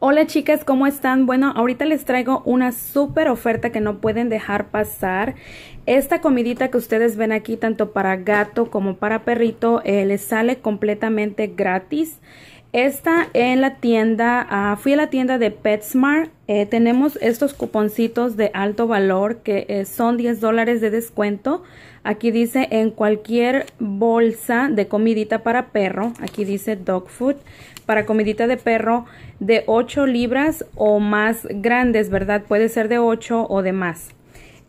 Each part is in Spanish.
Hola chicas, ¿cómo están? Bueno, ahorita les traigo una súper oferta que no pueden dejar pasar. Esta comidita que ustedes ven aquí, tanto para gato como para perrito, eh, les sale completamente gratis. Esta en la tienda, ah, fui a la tienda de PetSmart, eh, tenemos estos cuponcitos de alto valor que eh, son 10 dólares de descuento. Aquí dice en cualquier bolsa de comidita para perro, aquí dice dog food, para comidita de perro de 8 libras o más grandes, ¿verdad? Puede ser de 8 o de más.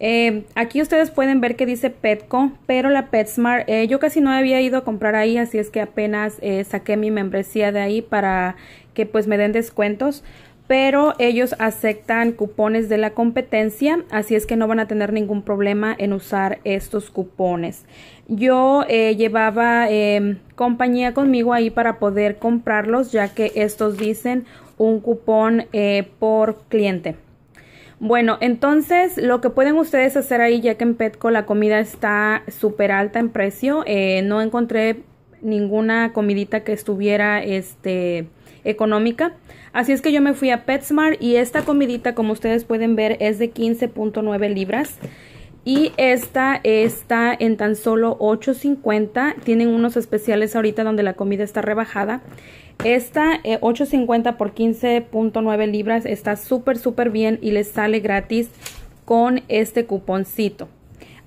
Eh, aquí ustedes pueden ver que dice Petco, pero la PetSmart, eh, yo casi no había ido a comprar ahí, así es que apenas eh, saqué mi membresía de ahí para que pues me den descuentos pero ellos aceptan cupones de la competencia, así es que no van a tener ningún problema en usar estos cupones. Yo eh, llevaba em, compañía conmigo ahí para poder comprarlos, ya que estos dicen un cupón eh, por cliente. Bueno, entonces lo que pueden ustedes hacer ahí, ya que en Petco la comida está súper alta en precio, eh, no encontré ninguna comidita que estuviera este económica. Así es que yo me fui a PetSmart y esta comidita, como ustedes pueden ver, es de 15.9 libras. Y esta está en tan solo 8.50. Tienen unos especiales ahorita donde la comida está rebajada. Esta 8.50 eh, por 15.9 libras está súper súper bien y les sale gratis con este cuponcito.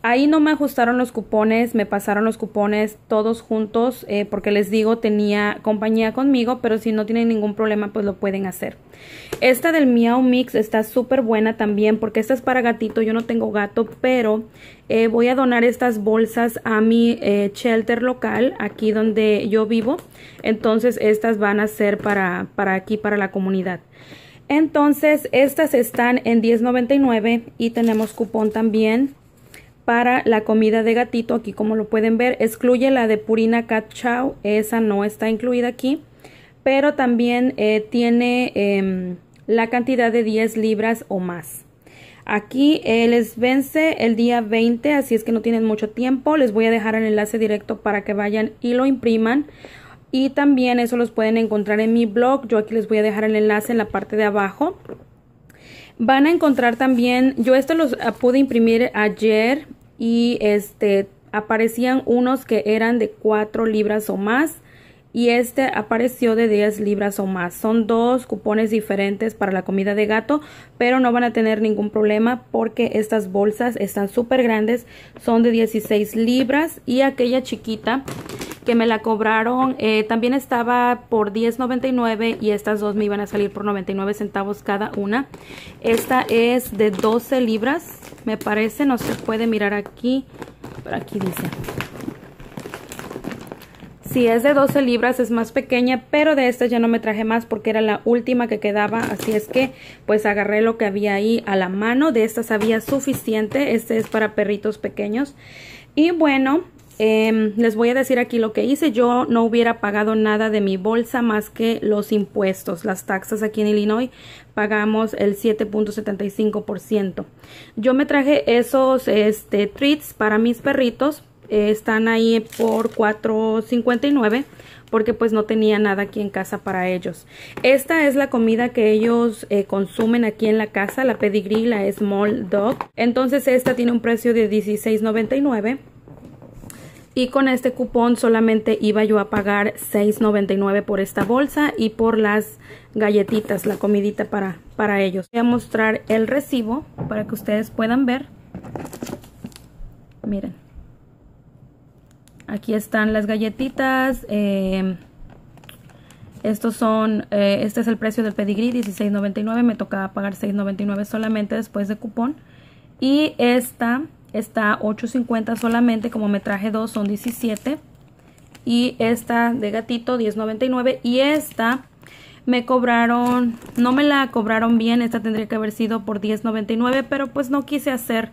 Ahí no me ajustaron los cupones, me pasaron los cupones todos juntos, eh, porque les digo, tenía compañía conmigo, pero si no tienen ningún problema, pues lo pueden hacer. Esta del Miau Mix está súper buena también, porque esta es para gatito, yo no tengo gato, pero eh, voy a donar estas bolsas a mi eh, shelter local, aquí donde yo vivo. Entonces estas van a ser para, para aquí, para la comunidad. Entonces estas están en $10.99 y tenemos cupón también para la comida de gatito, aquí como lo pueden ver, excluye la de Purina Cat Chow, esa no está incluida aquí, pero también eh, tiene em, la cantidad de 10 libras o más. Aquí eh, les vence el día 20, así es que no tienen mucho tiempo, les voy a dejar el enlace directo para que vayan y lo impriman. Y también eso los pueden encontrar en mi blog, yo aquí les voy a dejar el enlace en la parte de abajo Van a encontrar también, yo esto los ah, pude imprimir ayer y este aparecían unos que eran de 4 libras o más y este apareció de 10 libras o más. Son dos cupones diferentes para la comida de gato, pero no van a tener ningún problema porque estas bolsas están súper grandes, son de 16 libras y aquella chiquita que me la cobraron, eh, también estaba por $10.99 y estas dos me iban a salir por 99 centavos cada una. Esta es de 12 libras, me parece, no se puede mirar aquí, pero aquí dice. Si es de 12 libras, es más pequeña, pero de estas ya no me traje más porque era la última que quedaba. Así es que, pues agarré lo que había ahí a la mano. De estas había suficiente. Este es para perritos pequeños. Y bueno, Em, les voy a decir aquí lo que hice. Yo no hubiera pagado nada de mi bolsa más que los impuestos. Las taxas aquí en Illinois pagamos el 7.75%. Yo me traje esos este, treats para mis perritos. Eh, están ahí por 4.59 porque pues no tenía nada aquí en casa para ellos. Esta es la comida que ellos eh, consumen aquí en la casa, la pedigree, la small dog. Entonces esta tiene un precio de $16.99 y con este cupón solamente iba yo a pagar $6.99 por esta bolsa y por las galletitas, la comidita para, para ellos. Voy a mostrar el recibo para que ustedes puedan ver. Miren. Aquí están las galletitas. Eh, estos son, eh, este es el precio del pedigrí, $16.99. Me tocaba pagar $6.99 solamente después de cupón. Y esta está 8.50 solamente, como me traje dos son 17. Y esta de gatito 10.99 y esta me cobraron, no me la cobraron bien, esta tendría que haber sido por 10.99, pero pues no quise hacer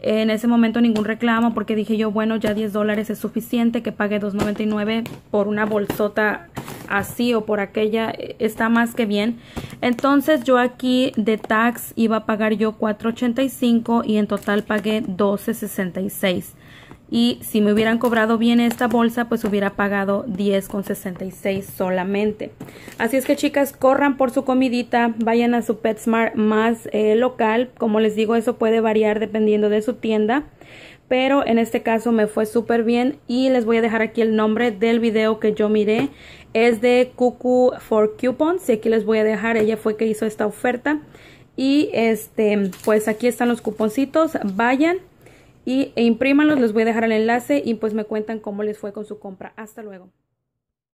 eh, en ese momento ningún reclamo porque dije yo, bueno, ya 10 dólares es suficiente que pague 2.99 por una bolsota así o por aquella eh, está más que bien. Entonces yo aquí de tax iba a pagar yo 4.85 y en total pagué 12.66 y si me hubieran cobrado bien esta bolsa pues hubiera pagado 10,66 solamente así es que chicas corran por su comidita vayan a su PetSmart más eh, local como les digo eso puede variar dependiendo de su tienda pero en este caso me fue súper bien y les voy a dejar aquí el nombre del video que yo miré es de Cuckoo for Coupons y aquí les voy a dejar ella fue que hizo esta oferta y este pues aquí están los cuponcitos vayan y e imprímanlos, les voy a dejar el enlace y pues me cuentan cómo les fue con su compra. Hasta luego.